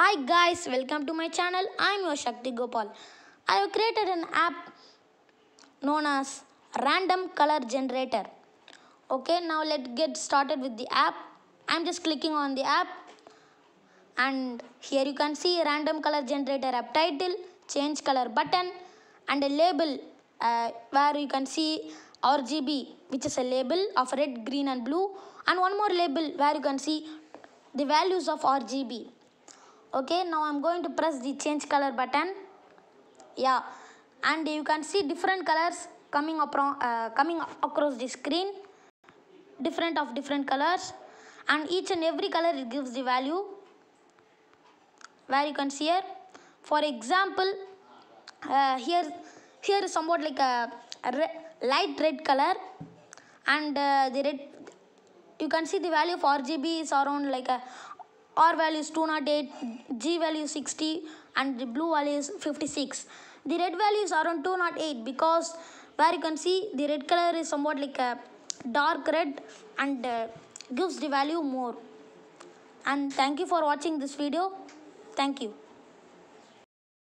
Hi guys, welcome to my channel. I'm your Shakti Gopal. I have created an app known as Random Color Generator. Okay, now let's get started with the app. I'm just clicking on the app and here you can see random color generator app title, change color button and a label uh, where you can see RGB which is a label of red, green and blue and one more label where you can see the values of RGB okay now i'm going to press the change color button yeah and you can see different colors coming up uh, coming across the screen different of different colors and each and every color it gives the value where you can see here for example uh, here here is somewhat like a, light red color and uh, the red you can see the value of RGB is around like a R value is 208, G value is 60 and the blue value is 56. The red value is around 208 because where you can see the red color is somewhat like a dark red and uh, gives the value more. And thank you for watching this video. Thank you.